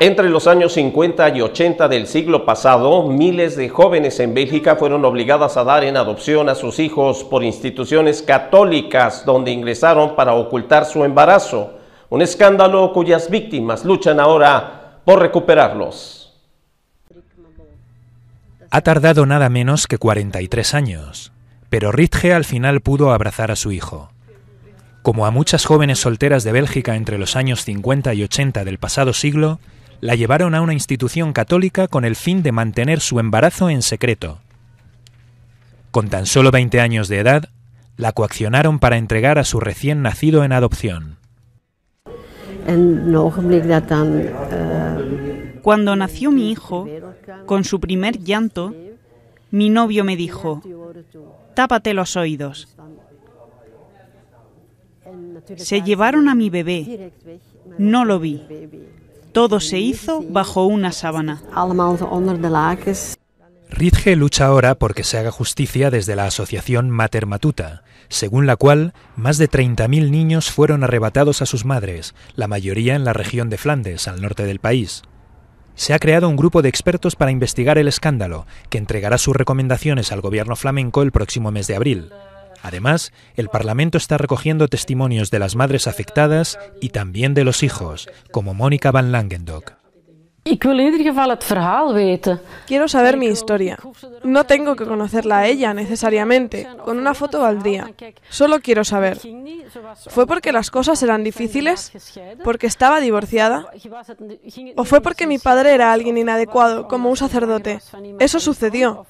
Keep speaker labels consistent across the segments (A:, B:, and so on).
A: Entre los años 50 y 80 del siglo pasado, miles de jóvenes en Bélgica fueron obligadas a dar en adopción a sus hijos por instituciones católicas donde ingresaron para ocultar su embarazo, un escándalo cuyas víctimas luchan ahora por recuperarlos. Ha tardado nada menos que 43 años, pero Ritge al final pudo abrazar a su hijo. Como a muchas jóvenes solteras de Bélgica entre los años 50 y 80 del pasado siglo, la llevaron a una institución católica con el fin de mantener su embarazo en secreto. Con tan solo 20 años de edad, la coaccionaron para entregar a su recién nacido en adopción.
B: Eh, Cuando nació mi hijo, con su primer llanto, mi novio me dijo, tápate los oídos. Se llevaron a mi bebé. No lo vi. Todo se hizo bajo una sábana.
A: Ridge lucha ahora porque se haga justicia desde la asociación Mater Matuta, según la cual más de 30.000 niños fueron arrebatados a sus madres, la mayoría en la región de Flandes, al norte del país. Se ha creado un grupo de expertos para investigar el escándalo, que entregará sus recomendaciones al gobierno flamenco el próximo mes de abril. Además, el Parlamento está recogiendo testimonios de las madres afectadas y también de los hijos, como Mónica Van Langendock.
C: Quiero saber mi historia. No tengo que conocerla a ella necesariamente. Con una foto valdría. Solo quiero saber. ¿Fue porque las cosas eran difíciles? ¿Porque estaba divorciada? ¿O fue porque mi padre era alguien inadecuado, como un sacerdote? Eso sucedió.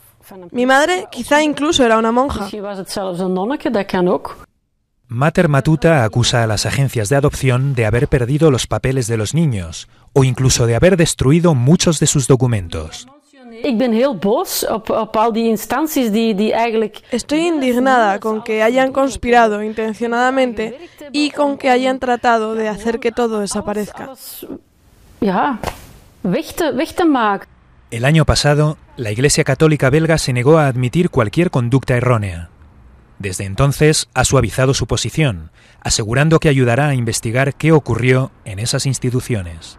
C: Mi madre quizá incluso era una monja.
A: Mater Matuta acusa a las agencias de adopción de haber perdido los papeles de los niños o incluso de haber destruido muchos de sus documentos.
C: Estoy indignada con que hayan conspirado intencionadamente y con que hayan tratado de hacer que todo desaparezca.
A: El año pasado, la Iglesia Católica belga se negó a admitir cualquier conducta errónea. Desde entonces ha suavizado su posición, asegurando que ayudará a investigar qué ocurrió en esas instituciones.